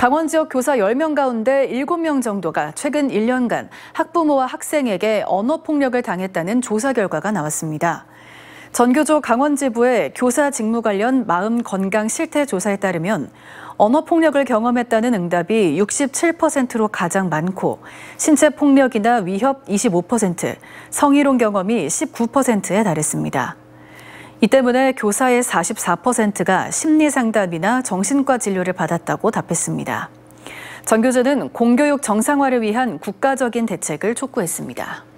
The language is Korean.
강원 지역 교사 10명 가운데 7명 정도가 최근 1년간 학부모와 학생에게 언어폭력을 당했다는 조사 결과가 나왔습니다. 전교조 강원지부의 교사 직무 관련 마음 건강 실태 조사에 따르면 언어폭력을 경험했다는 응답이 67%로 가장 많고 신체 폭력이나 위협 25%, 성희롱 경험이 19%에 달했습니다. 이 때문에 교사의 44%가 심리상담이나 정신과 진료를 받았다고 답했습니다. 전교조는 공교육 정상화를 위한 국가적인 대책을 촉구했습니다.